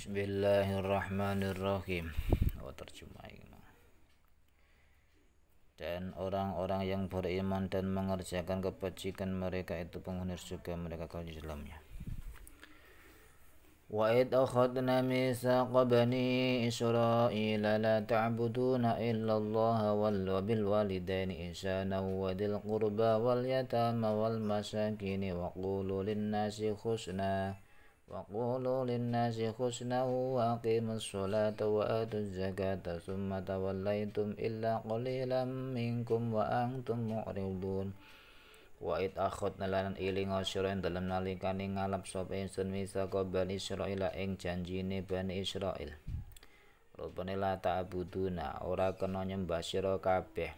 Bismillahirrahmanirrahim. Oh, terjemah Dan orang-orang yang beriman dan mengerjakan kebajikan mereka itu penghuni surga mereka kalau di dalamnya. Wa id akhadna mitsaqa bani Israila la ta'buduna illallaha wal wabil walidaini ihsana wa dhil qurba wal yatama wal masakin wa qulul linnasi husna. وقولوا للناس حسنا وأقيموا الصلاة وآتوا الزكاة ثم توليتم إلا قليلا منكم وأنتم معرضون Wa id akhadna lan iling asyra dalam ngalap sapa ingsun misaka Bani Israil ing janjine Bani Israil. Rupane la ta'buduna ora kena nyembah sira kabeh.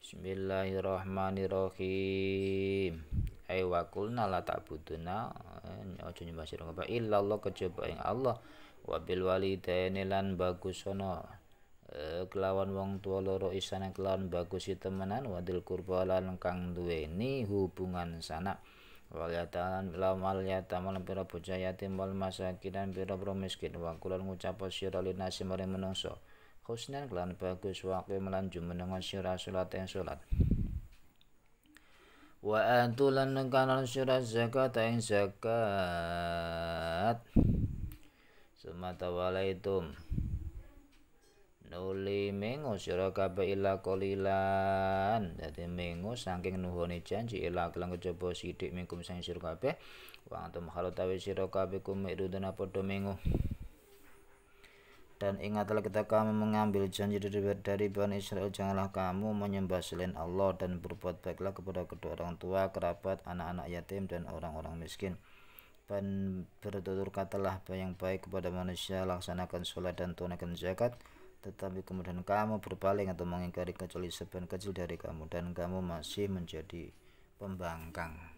Bismillahirrahmanirrahim ay wa kulna la ta'buduna eh, aja nyembah sira ngapa illallah kejaba ing Allah wa bil walidaini lan bagusana e, eh, kelawan wong tua loro isana kelawan bagus temenan wadil kurba lan kang duweni hubungan sana waliyatan lamal yatamal pira bocah yatim wal masakin dan pira Wakul miskin wa kulon ngucap sira linasi maring menungso husnan kelawan bagus waqi melanju menengo sira salat yang salat wa antulan nengkanan syurah zakat yang zakat semata walaitum nuli mengu syurah kabe ila kolilan jadi mengu saking nuhoni janji ila kelang kejaba sidik mingkum sang syurah kabe wa antum halutawi syurah kabe kumik dudana podo mengu dan ingatlah kita kamu mengambil janji dari Bani Israel, janganlah kamu menyembah selain Allah dan berbuat baiklah kepada kedua orang tua, kerabat, anak-anak yatim, dan orang-orang miskin. Dan bertutur katalah yang baik kepada manusia, laksanakan sholat dan tunaikan zakat, tetapi kemudian kamu berpaling atau mengingkari kecuali sebagian kecil dari kamu, dan kamu masih menjadi pembangkang.